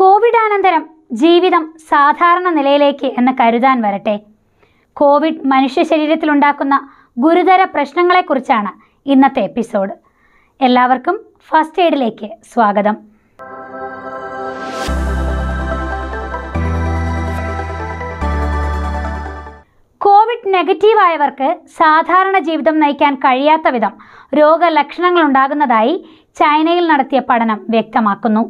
കോവിഡാനന്തരം ജീവിതം സാധാരണ നിലയിലേക്ക് എന്ന് കരുതാൻ വരട്ടെ കോവിഡ് മനുഷ്യ ശരീരത്തിലുണ്ടാക്കുന്ന ഗുരുതര പ്രശ്നങ്ങളെക്കുറിച്ചാണ് ഇന്നത്തെ എപ്പിസോഡ് എല്ലാവർക്കും ഫസ്റ്റ് എയ്ഡിലേക്ക് സ്വാഗതം ആക്റ്റീവായവർക്ക് സാധാരണ ജീവിതം നയിക്കാൻ കഴിയാത്ത വിധം രോഗലക്ഷണങ്ങൾ ഉണ്ടാകുന്നതായി ചൈനയിൽ നടത്തിയ പഠനം വ്യക്തമാക്കുന്നു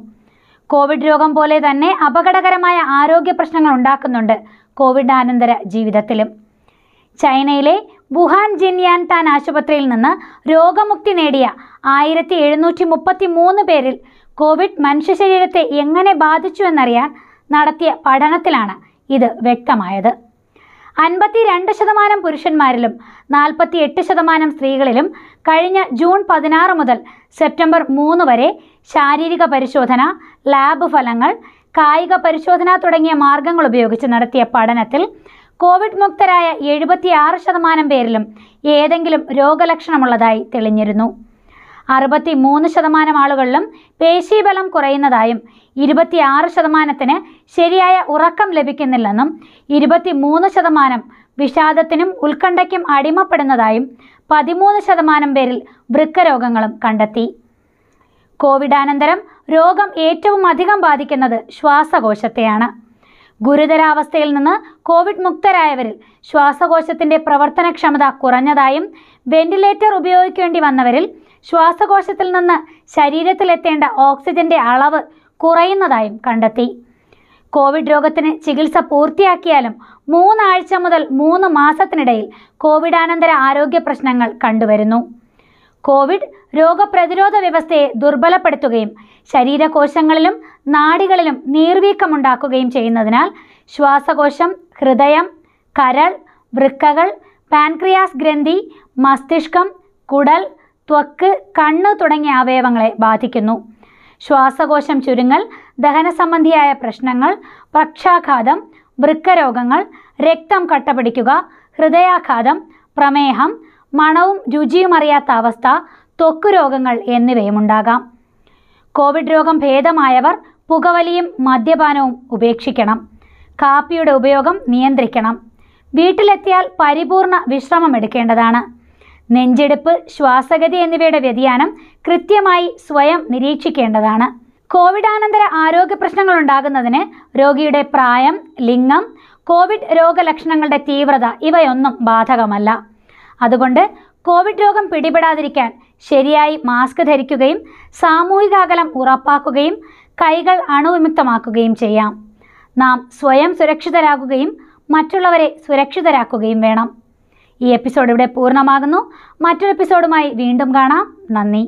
കോവിഡ് രോഗം പോലെ തന്നെ അപകടകരമായ ആരോഗ്യ പ്രശ്നങ്ങൾ ഉണ്ടാക്കുന്നുണ്ട് കോവിഡാനന്തര ജീവിതത്തിലും ചൈനയിലെ വുഹാൻ ജിൻയാൻ താൻ ആശുപത്രിയിൽ നിന്ന് രോഗമുക്തി നേടിയ ആയിരത്തി എഴുന്നൂറ്റി മുപ്പത്തി മൂന്ന് പേരിൽ കോവിഡ് മനുഷ്യ ശരീരത്തെ എങ്ങനെ ബാധിച്ചു എന്നറിയാൻ നടത്തിയ പഠനത്തിലാണ് ഇത് വ്യക്തമായത് രണ്ട് ശതമാനം പുരുഷന്മാരിലും നാൽപ്പത്തി എട്ട് ശതമാനം സ്ത്രീകളിലും കഴിഞ്ഞ ജൂൺ പതിനാറ് മുതൽ സെപ്റ്റംബർ മൂന്ന് വരെ ശാരീരിക പരിശോധന ലാബ് ഫലങ്ങൾ കായിക പരിശോധന തുടങ്ങിയ മാർഗങ്ങൾ ഉപയോഗിച്ച് നടത്തിയ പഠനത്തിൽ കോവിഡ് മുക്തരായ എഴുപത്തിയാറ് ശതമാനം പേരിലും ഏതെങ്കിലും രോഗലക്ഷണമുള്ളതായി തെളിഞ്ഞിരുന്നു അറുപത്തി മൂന്ന് ശതമാനം ആളുകളിലും പേശീബലം കുറയുന്നതായും ഇരുപത്തിയാറ് ശതമാനത്തിന് ശരിയായ ഉറക്കം ലഭിക്കുന്നില്ലെന്നും ഇരുപത്തി മൂന്ന് ശതമാനം വിഷാദത്തിനും ഉത്കണ്ഠയ്ക്കും അടിമപ്പെടുന്നതായും പതിമൂന്ന് ശതമാനം പേരിൽ വൃക്കരോഗങ്ങളും കണ്ടെത്തി കോവിഡാനന്തരം രോഗം ഏറ്റവും അധികം ബാധിക്കുന്നത് ശ്വാസകോശത്തെയാണ് ഗുരുതരാവസ്ഥയിൽ നിന്ന് കോവിഡ് മുക്തരായവരിൽ ശ്വാസകോശത്തിൻ്റെ പ്രവർത്തനക്ഷമത കുറഞ്ഞതായും വെന്റിലേറ്റർ ഉപയോഗിക്കേണ്ടി വന്നവരിൽ ശ്വാസകോശത്തിൽ നിന്ന് ശരീരത്തിലെത്തേണ്ട ഓക്സിജന്റെ അളവ് കുറയുന്നതായും കണ്ടെത്തി കോവിഡ് രോഗത്തിന് ചികിത്സ പൂർത്തിയാക്കിയാലും മൂന്നാഴ്ച മുതൽ മൂന്ന് മാസത്തിനിടയിൽ കോവിഡാനന്തര ആരോഗ്യ പ്രശ്നങ്ങൾ കണ്ടുവരുന്നു കോവിഡ് രോഗപ്രതിരോധ വ്യവസ്ഥയെ ദുർബലപ്പെടുത്തുകയും ശരീരകോശങ്ങളിലും നാടികളിലും നീർവീക്കമുണ്ടാക്കുകയും ചെയ്യുന്നതിനാൽ ശ്വാസകോശം ഹൃദയം കരൾ വൃക്കകൾ പാൻക്രിയാസ് ഗ്രന്ഥി മസ്തിഷ്കം കുടൽ ത്വക്ക് കണ്ണ് തുടങ്ങിയ അവയവങ്ങളെ ബാധിക്കുന്നു ശ്വാസകോശം ചുരുങ്ങൽ ദഹന സംബന്ധിയായ പ്രശ്നങ്ങൾ വൃക്ക വൃക്കരോഗങ്ങൾ രക്തം കട്ടപിടിക്കുക ഹൃദയാഘാതം പ്രമേഹം മണവും രുചിയും അറിയാത്ത അവസ്ഥ ത്വക്ക് രോഗങ്ങൾ ഉണ്ടാകാം കോവിഡ് രോഗം ഭേദമായവർ പുകവലിയും മദ്യപാനവും ഉപേക്ഷിക്കണം കാപ്പിയുടെ ഉപയോഗം നിയന്ത്രിക്കണം വീട്ടിലെത്തിയാൽ പരിപൂർണ വിശ്രമം എടുക്കേണ്ടതാണ് നെഞ്ചെടുപ്പ് ശ്വാസഗതി എന്നിവയുടെ വ്യതിയാനം കൃത്യമായി സ്വയം നിരീക്ഷിക്കേണ്ടതാണ് കോവിഡാനന്തര ആരോഗ്യ പ്രശ്നങ്ങൾ ഉണ്ടാകുന്നതിന് രോഗിയുടെ പ്രായം ലിംഗം കോവിഡ് രോഗലക്ഷണങ്ങളുടെ തീവ്രത ഇവയൊന്നും ബാധകമല്ല അതുകൊണ്ട് കോവിഡ് രോഗം പിടിപെടാതിരിക്കാൻ ശരിയായി മാസ്ക് ധരിക്കുകയും സാമൂഹിക അകലം ഉറപ്പാക്കുകയും കൈകൾ അണുവിമുക്തമാക്കുകയും ചെയ്യാം നാം സ്വയം സുരക്ഷിതരാകുകയും മറ്റുള്ളവരെ സുരക്ഷിതരാക്കുകയും വേണം ഈ എപ്പിസോഡ് ഇവിടെ പൂർണ്ണമാകുന്നു മറ്റൊരു എപ്പിസോഡുമായി വീണ്ടും കാണാം നന്ദി